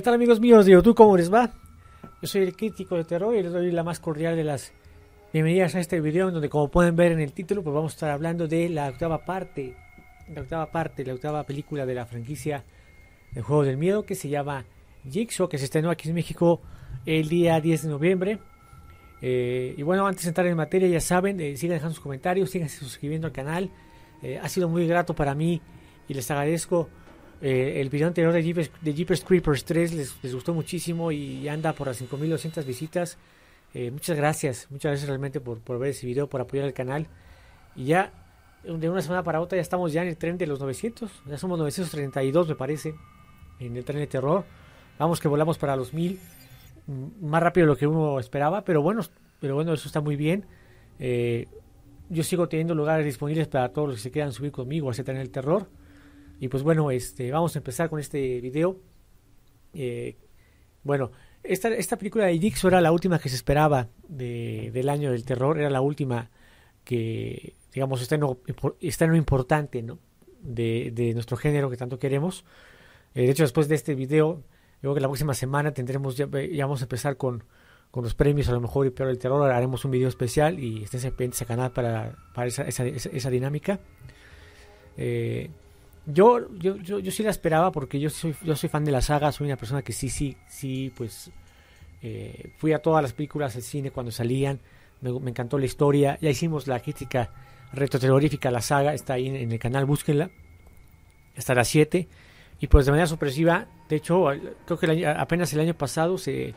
¿Qué tal amigos míos de YouTube? ¿Cómo les va? Yo soy el crítico de terror y les doy la más cordial de las bienvenidas a este video en donde como pueden ver en el título pues vamos a estar hablando de la octava parte, la octava parte, la octava película de la franquicia de Juego del Miedo que se llama Jigsaw que se estrenó aquí en México el día 10 de noviembre. Eh, y bueno, antes de entrar en materia ya saben, eh, sigan dejando sus comentarios, sigan suscribiendo al canal. Eh, ha sido muy grato para mí y les agradezco eh, el video anterior de, Jeepers, de Creepers 3 les, gustó muchísimo y anda por las 5.200 visitas. Eh, muchas gracias, muchas gracias realmente por, ver ese video, por apoyar el canal. Y ya de una semana para otra ya estamos ya en el tren de los 900. Ya somos 932 me parece, en el tren de terror. Vamos que volamos para los 1000. Mm, más rápido de lo que uno esperaba, pero bueno, pero bueno eso está muy bien. Eh, yo sigo teniendo lugares disponibles para todos los que se quieran subir conmigo a ese tren del terror. Y pues bueno, este, vamos a empezar con este video. Eh, bueno, esta, esta película de Dixo era la última que se esperaba del año del terror, era la última que, digamos, está en lo, está importante, ¿no? De, nuestro género que tanto queremos. Eh, de hecho, después de este video, yo creo que la próxima semana tendremos, ya, vamos a empezar con, los premios, a lo mejor y peor del terror, haremos un video especial y estén pendientes al canal para, para esa, dinámica. Eh, yo, yo, yo, sí la esperaba porque yo soy, yo soy fan de la saga, soy una persona que sí, sí, sí, pues eh, fui a todas las películas del cine cuando salían, me, encantó la historia, ya hicimos la crítica retroterrorífica a la saga, está ahí en, el canal, búsquenla, hasta las 7, y pues de manera sorpresiva, de hecho, creo que apenas el año pasado se,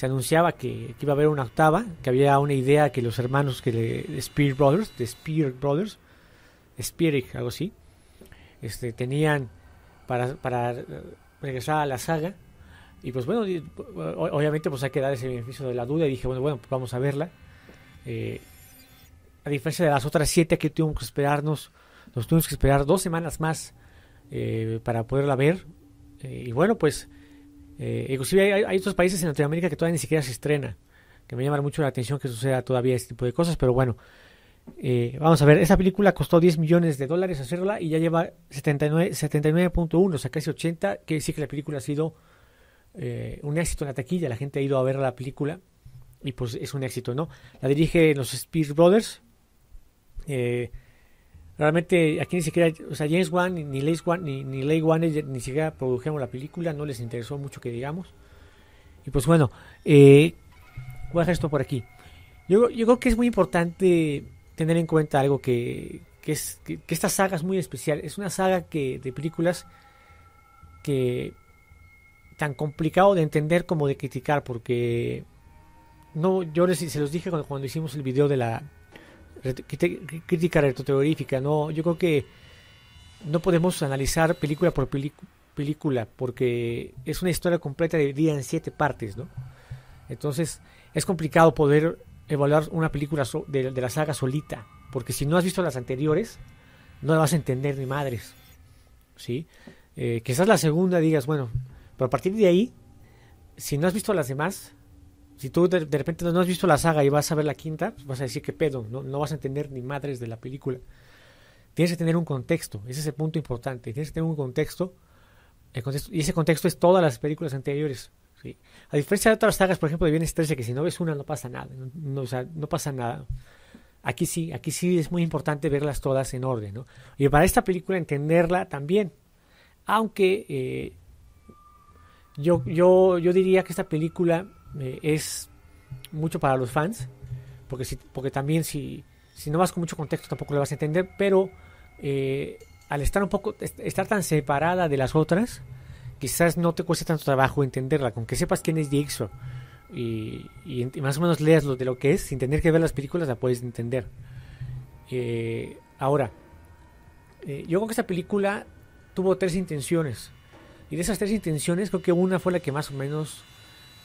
anunciaba que, iba a haber una octava, que había una idea que los hermanos que de Spirit Brothers, de Spear Brothers, Spirit, algo así, este, tenían para, para regresar a la saga. Y pues bueno, obviamente pues hay que dar ese beneficio de la duda. Y dije, bueno, bueno, pues vamos a verla. Eh, a diferencia de las otras siete que tuvimos que esperarnos, nos tuvimos que esperar dos semanas más eh, para poderla ver. Eh, y bueno, pues inclusive hay, hay, otros países en Latinoamérica que todavía ni siquiera se estrena. Que me llama mucho la atención que suceda todavía este tipo de cosas. Pero bueno, eh, vamos a ver, esa película costó 10 millones de dólares hacerla y ya lleva 79.1, o sea, casi 80, que decir que la película ha sido eh, un éxito en la taquilla, la gente ha ido a ver la película y pues es un éxito, ¿no? La dirige los Spears Brothers. Eh, realmente aquí ni siquiera, o sea, James Wan ni Lay Wan, ni, Leigh Wan ni siquiera produjeron la película, no les interesó mucho que digamos. Y pues bueno, voy a dejar esto por aquí. Yo, yo creo que es muy importante tener en cuenta algo que, que, es, que, esta saga es muy especial. Es una saga que, de películas que tan complicado de entender como de criticar, porque no, yo se los dije cuando, hicimos el video de la crítica retroteorífica, no, yo creo que no podemos analizar película por película, porque es una historia completa dividida en siete partes, Entonces es complicado poder evaluar una película de, la saga solita, porque si no has visto las anteriores, no vas a entender ni madres. ¿Sí? Eh, quizás la segunda digas, bueno, pero a partir de ahí, si no has visto las demás, si tú de, repente no has visto la saga y vas a ver la quinta, pues vas a decir que pedo, no, vas a entender ni madres de la película. Tienes que tener un contexto, ese es el punto importante, tienes que tener un contexto y ese contexto es todas las películas anteriores. A diferencia de otras sagas, por ejemplo, de bienes 13, que si no ves una no pasa nada. No, pasa nada. Aquí sí, aquí sí es muy importante verlas todas en orden, ¿no? Y para esta película entenderla también. Aunque eh, yo, yo, yo diría que esta película eh, es mucho para los fans, porque, si, porque también si, si no vas con mucho contexto tampoco la vas a entender, pero eh, al estar un poco, estar tan separada de las otras, quizás no te cueste tanto trabajo entenderla, con que sepas quién es Jigsaw y, más o menos leas lo de lo que es, sin tener que ver las películas la puedes entender. Eh, ahora, eh, yo creo que esta película tuvo tres intenciones. Y de esas tres intenciones, creo que una fue la que más o menos,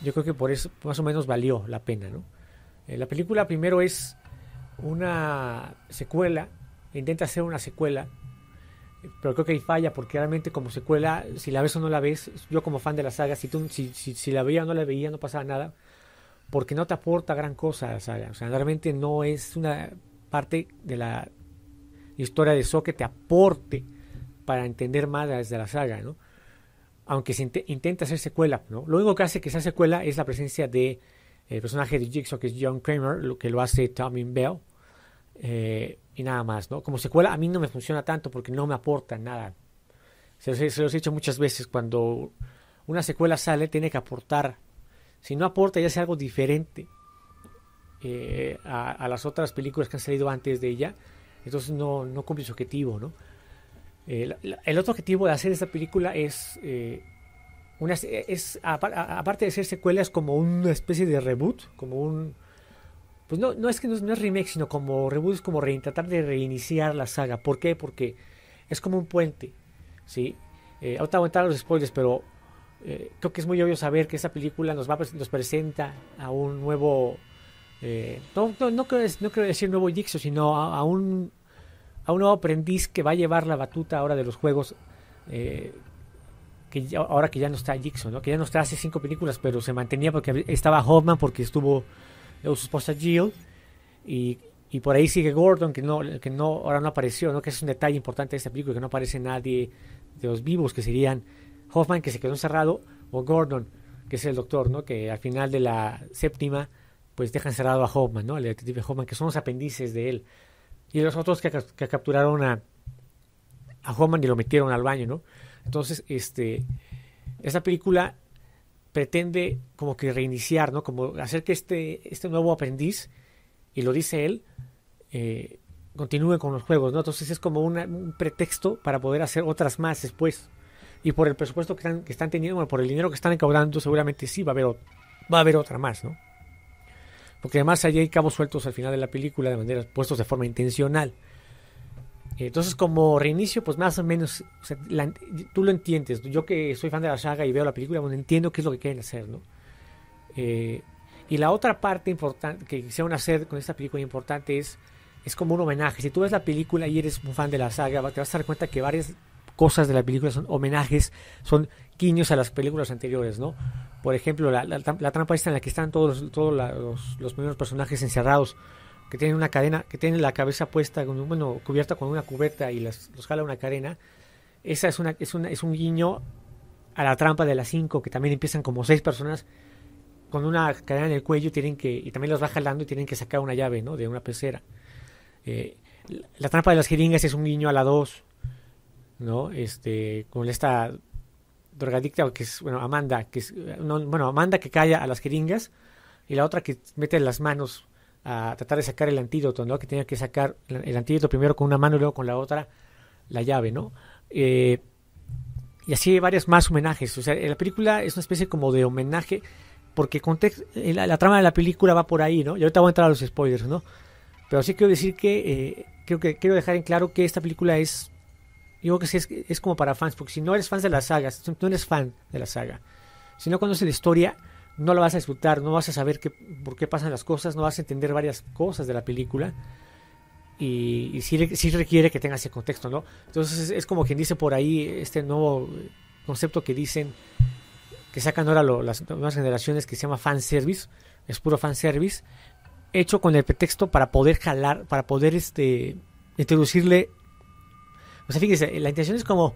yo creo que por eso más o menos valió la pena, ¿no? Eh, la película primero es una secuela, intenta hacer una secuela pero creo que ahí falla porque realmente como secuela, si la ves o no la ves, yo como fan de la saga, si, tú, si, si, la veía o no la veía, no pasaba nada, porque no te aporta gran cosa la saga. O sea, realmente no es una parte de la historia de So que te aporte para entender más desde la saga, ¿no? Aunque se intenta hacer secuela, ¿no? Lo único que hace que sea secuela es la presencia de eh, el personaje de Jigsaw, que es John Kramer, lo que lo hace Tommy Bell. Eh, y nada más, ¿no? Como secuela a mí no me funciona tanto porque no me aporta nada. Se los, he dicho muchas veces, cuando una secuela sale tiene que aportar. Si no aporta ya sea algo diferente eh, a, las otras películas que han salido antes de ella, entonces no, cumple su objetivo, ¿no? Eh, el otro objetivo de hacer esta película es... Eh, una, es aparte de ser secuela es como una especie de reboot, como un pues no, no es que no, es remake, sino como reboot, es como tratar de reiniciar la saga. ¿Por qué? Porque es como un puente, ¿sí? Eh, ahorita aguantar los spoilers, pero eh, creo que es muy obvio saber que esa película nos, va, nos presenta a un nuevo... Eh, no, no, decir nuevo Jixo, sino a, un, a un nuevo aprendiz que va a llevar la batuta ahora de los juegos eh, que ahora que ya no está Jixo, ¿no? que ya no está hace cinco películas, pero se mantenía porque estaba Hoffman, porque estuvo el su esposa Jill, y, por ahí sigue Gordon, que no, que no, ahora no apareció, ¿no? que es un detalle importante de esta película, que no aparece nadie de los vivos, que serían Hoffman, que se quedó encerrado, o Gordon, que es el doctor, ¿no? que al final de la séptima, pues deja encerrado a Hoffman, ¿no? El detective Hoffman, que son los apéndices de él, y los otros que, que capturaron a, a Hoffman y lo metieron al baño, ¿no? Entonces, este, esta película pretende como que reiniciar, ¿no? Como hacer que este, este nuevo aprendiz, y lo dice él, eh, continúe con los juegos, ¿no? Entonces es como un pretexto para poder hacer otras más después. Y por el presupuesto que están, que están teniendo, bueno, por el dinero que están encaudando, seguramente sí va a haber, va a haber otra más, ¿no? Porque además allí hay cabos sueltos al final de la película de manera puestos de forma intencional. Entonces, como reinicio, pues más o menos, tú lo entiendes. Yo que soy fan de la saga y veo la película, bueno, entiendo qué es lo que quieren hacer, ¿no? Eh, y la otra parte importante que quisieron hacer con esta película importante es, es como un homenaje. Si tú ves la película y eres un fan de la saga, te vas a dar cuenta que varias cosas de la película son homenajes, son guiños a las películas anteriores, ¿no? Por ejemplo, la, trampa esta en la que están todos, todos los, los primeros personajes encerrados que tienen una cadena, que tienen la cabeza puesta, con, bueno, cubierta con una cubeta y los, jala una cadena, esa es, una, es, es un guiño a la trampa de las cinco, que también empiezan como seis personas con una cadena en el cuello tienen que, y también los va jalando y tienen que sacar una llave, ¿no? De una pecera. Eh, la trampa de las jeringas es un guiño a la dos, ¿no? Este, con esta drogadicta, que es, bueno, Amanda, que bueno, Amanda que calla a las jeringas y la otra que mete las manos a tratar de sacar el antídoto, ¿no? Que tenía que sacar el antídoto primero con una mano y luego con la otra la llave, ¿no? Eh, y así hay varios más homenajes. O sea, la película es una especie como de homenaje, porque context, eh, la, trama de la película va por ahí, ¿no? Y ahorita voy a entrar a los spoilers, ¿no? Pero sí quiero decir que, eh, creo que quiero dejar en claro que esta película es, digo que es, como para fans, porque si no eres fan de la saga, si no eres fan de la saga, si no conoces la historia, no la vas a disfrutar, no vas a saber qué, por qué pasan las cosas, no vas a entender varias cosas de la película. Y, sí, requiere que tengas ese contexto, ¿no? Entonces es, como quien dice por ahí este nuevo concepto que dicen, que sacan ahora las nuevas generaciones que se llama fanservice, es puro fanservice, hecho con el pretexto para poder jalar, para poder este, introducirle... O sea, fíjense, la intención es como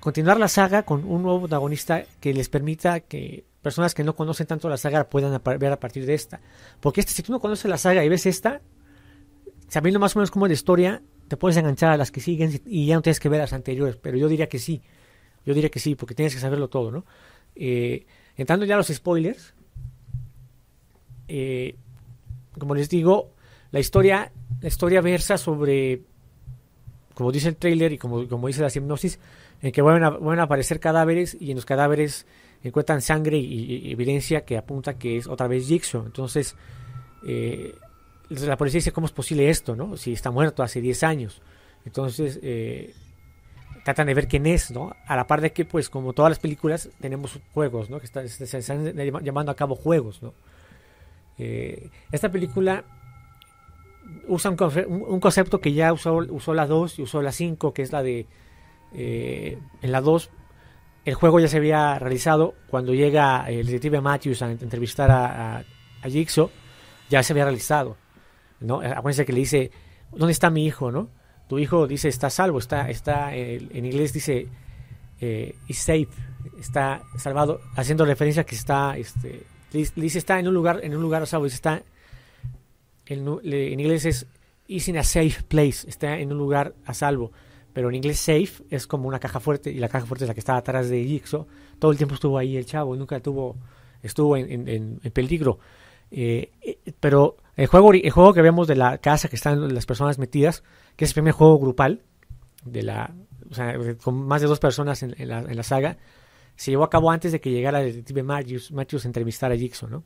continuar la saga con un nuevo protagonista que les permita que personas que no conocen tanto la saga puedan ver a partir de esta. Porque este, si tú no conoces la saga y ves esta, sabiendo más o menos cómo es la historia, te puedes enganchar a las que siguen y ya no tienes que ver las anteriores. Pero yo diría que sí. Yo diría que sí, porque tienes que saberlo todo, ¿no? Eh, entrando ya a los spoilers. Eh, como les digo, la historia, la historia versa sobre, como dice el trailer y como, como dice la hipnosis, en que vuelven van a aparecer cadáveres y en los cadáveres encuentran sangre y, evidencia que apunta que es otra vez jigsaw Entonces, eh, la policía dice, ¿cómo es posible esto? ¿no? Si está muerto hace 10 años. Entonces, eh, tratan de ver quién es, ¿no? A la par de que, pues, como todas las películas, tenemos juegos, ¿no? Que se están llamando a cabo juegos, ¿no? Eh, esta película usa un, concepto que ya usó, usó la 2 y usó la 5, que es la de... en la 2 el juego ya se había realizado cuando llega el detective Matthews a entrevistar a, a, Jigsaw, ya se había realizado. ¿no? Eh, acuérdense que le dice, ¿dónde está mi hijo? ¿no? Tu hijo dice, está salvo, está, está en inglés dice, eh, is safe, está salvado, haciendo referencia a que está, este, dice, está en un lugar, en un lugar salvo, pues está, en, inglés es, is in a safe place, está en un lugar a salvo. Pero en inglés safe es como una caja fuerte y la caja fuerte es la que estaba atrás de Jigsaw. Todo el tiempo estuvo ahí el chavo, nunca tuvo, estuvo en, peligro. Eh, eh, pero el juego, el juego que vemos de la casa que están las personas metidas, que es el primer juego grupal, de la, con más de dos personas en, la, saga, se llevó a cabo antes de que llegara el detective Matthews, a entrevistar a Jigsaw, ¿no?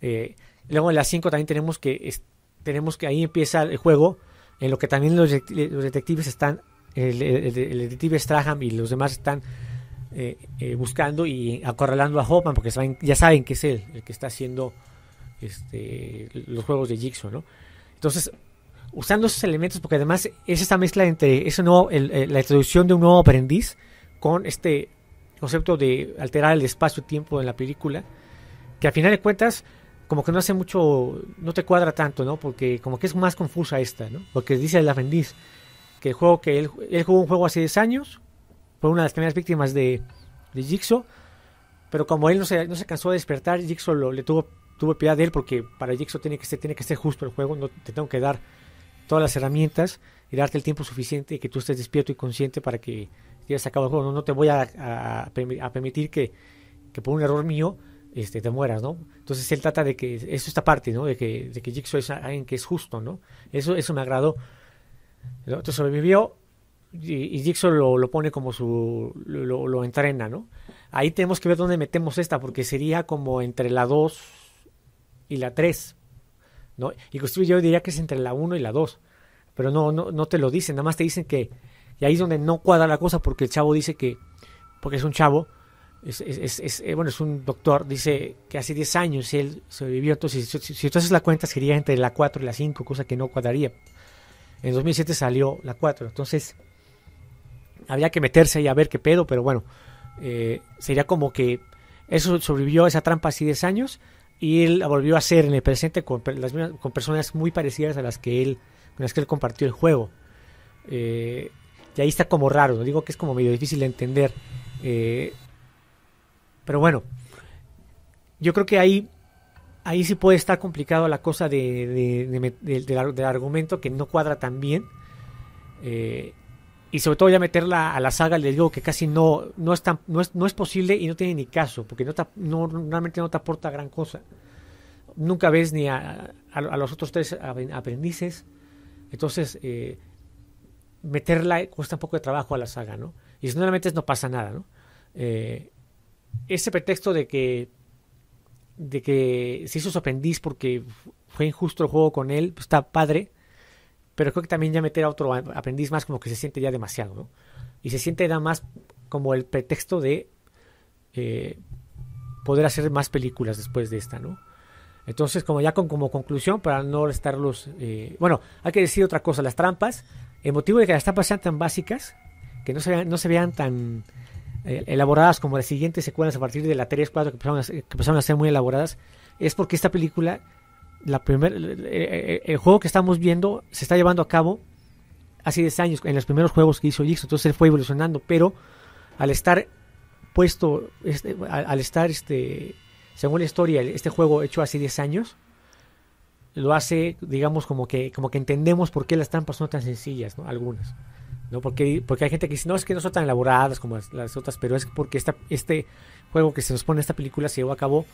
Eh, luego en las 5 también tenemos que, tenemos que ahí empieza el juego en lo que también los, detectives están, el, detective Straham y los demás están eh, eh, buscando y acorralando a Hoffman, porque ya saben que es él el que está haciendo este, los juegos de Jigsaw, ¿no? Entonces, usando esos elementos, porque además es esa mezcla entre la introducción de un nuevo aprendiz con este concepto de alterar el espacio-tiempo en la película, que a final de cuentas como que no hace mucho, no te cuadra tanto, ¿no? Porque como que es más confusa esta, ¿no? Porque dice el aprendiz que el juego que él, jugó un juego hace 10 años, fue una de las primeras víctimas de, de Jigsaw, pero como él no se, no se cansó de despertar, Jigsaw le tuvo, tuvo piedad de él porque para Jigsaw tiene que ser, tiene que ser justo el juego, no te tengo que dar todas las herramientas y darte el tiempo suficiente y que tú estés despierto y consciente para que lleves a cabo el juego. No, no te voy a, permitir que por un error mío este, te mueras, ¿no? Entonces él trata de que, eso esta parte, ¿no? De que, de que Jigsaw es alguien que es justo, ¿no? Eso, eso me agradó. Entonces sobrevivió y, y lo, pone como su, lo, lo, entrena, ¿no? Ahí tenemos que ver dónde metemos esta, porque sería como entre la 2 y la 3, ¿no? y yo diría que es entre la 1 y la 2, pero no, no, no te lo dicen, nada más te dicen que, y ahí es donde no cuadra la cosa, porque el chavo dice que, porque es un chavo, es, eh, bueno, es un doctor, dice que hace 10 años él sobrevivió, entonces si, tú haces la cuenta sería entre la 4 y la 5, cosa que no cuadraría. En 2007 salió la 4, entonces había que meterse ahí a ver qué pedo, pero bueno, eh, sería como que eso sobrevivió esa trampa hace 10 años y él la volvió a hacer en el presente con, las, con personas muy parecidas a las que él, con que él compartió el juego. Eh, y ahí está como raro, digo que es como medio difícil de entender. Pero bueno, yo creo que ahí, ahí sí puede estar complicado la cosa de, del argumento que no cuadra tan bien. Eh, y sobre todo ya meterla a la saga les digo que casi no, no, es, no, es, no es posible y no tiene ni caso, porque no, no no te aporta gran cosa. Nunca ves ni a, los otros tres aprendices. Entonces, eh, meterla cuesta un poco de trabajo a la saga, ¿no? Y si no no pasa nada, ¿no? Eh, ese pretexto de que de que se hizo su aprendiz porque fue injusto el juego con él, pues, está padre, pero creo que también ya meter a otro aprendiz más como que se siente ya demasiado, ¿no? Y se siente ya más como el pretexto de eh, poder hacer más películas después de esta, ¿no? Entonces, como ya con, como conclusión, para no estarlos... los eh, bueno, hay que decir otra cosa, las trampas, el motivo de que las trampas sean tan básicas, que no se no se vean tan eh, elaboradas como las siguientes secuelas a partir de la 3, 4 que empezaron a, que ser muy elaboradas, es porque esta película, la primer, eh, eh, el juego que estamos viendo se está llevando a cabo hace 10 años, en los primeros juegos que hizo Jigsaw, entonces él fue evolucionando, pero al estar puesto, este, al, estar, este, según la historia, este juego hecho hace 10 años, lo hace, digamos, como que, como que entendemos por qué las trampas son tan sencillas, Algunas. ¿no? Porque, porque hay gente que dice, no, es que no son tan elaboradas como las, otras, pero es porque este juego que se nos pone en esta película se llevó a cabo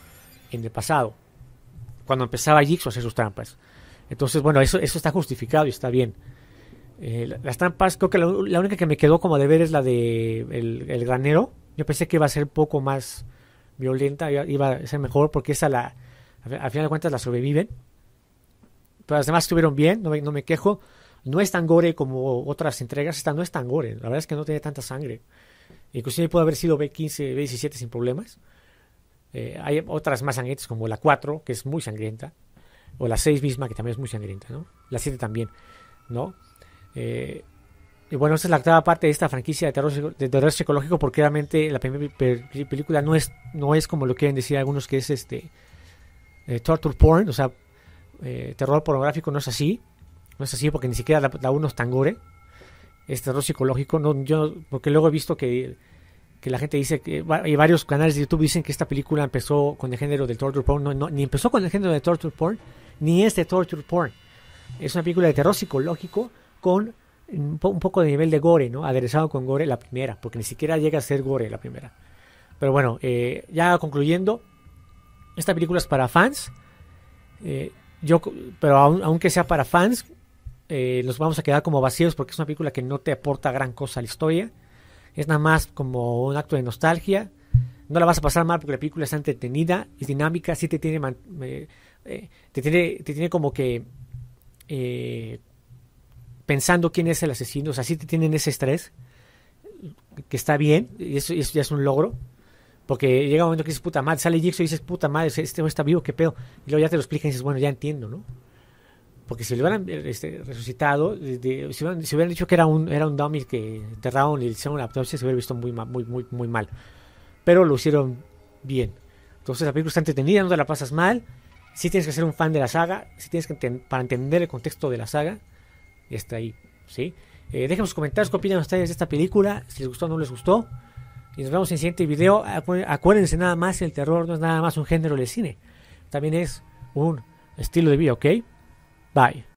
en el pasado, cuando empezaba Jigsaw a hacer sus trampas. Entonces, bueno, eso, eso está justificado y está bien. Eh, las trampas, creo que la, única que me quedó como de ver es la de el, granero. Yo pensé que iba a ser un poco más violenta, iba a ser mejor, porque esa la, al final de cuentas la sobreviven. Pero las demás estuvieron bien, no me quejo. No es tan gore como otras entregas, esta no es tan gore. La verdad es que no tiene tanta sangre. Inclusive puede haber sido B15, B17 sin problemas. Eh, hay otras más sangrientas como la 4, que es muy sangrienta. O la 6 misma, que también es muy sangrienta, ¿no? La 7 también, ¿no? Eh, y bueno, esta es la octava parte de esta franquicia de terror, de terror psicológico, porque realmente la primera película no es, no es como lo quieren decir algunos que es este eh, porn, o sea, terror pornográfico no es así no es así porque ni siquiera uno es unos gore... es terror psicológico, no, yo, porque luego he visto que, que la gente dice, que, ...hay varios canales de YouTube dicen que esta película empezó con el género del torture porn, ni empezó con el género de torture porn, ni es de torture porn, es una película de terror psicológico con un, poco de nivel de gore, ¿no? Aderezado con gore la primera, porque ni siquiera llega a ser gore la primera. Pero bueno, eh, ya concluyendo, esta película es para fans. Eh, yo, pero aunque sea para fans, los eh, vamos a quedar como vacíos porque es una película que no te aporta gran cosa a la historia. Es nada más como un acto de nostalgia. No la vas a pasar mal porque la película está entretenida, es dinámica, sí te tiene, eh, eh, te tiene, te tiene como que pensando quién es el asesino, o sea, sí te tienen ese estrés, que está bien, y eso, ya es un logro. Porque llega un momento que dices, puta madre, sale Jigsaw y dices, puta madre, este está vivo, qué pedo. Y luego ya te lo explica y dices, bueno, ya entiendo, ¿no? porque si lo hubieran este, resucitado, si, hubieran, dicho que era un, era un dummy que enterraron y le hicieron la se hubiera visto muy, muy, muy, muy mal. Pero lo hicieron bien. Entonces la película está entretenida, no te la pasas mal. Si tienes que ser un fan de la saga, si tienes que para entender el contexto de la saga, y está ahí, ¿sí? Eh, dejen sus comentarios qué opinan ustedes de esta película, si les gustó o no les gustó. Y nos vemos en el siguiente video. acuérdense nada más, el terror no es nada más un género del cine. También es un estilo de vida, ¿ok? Bye.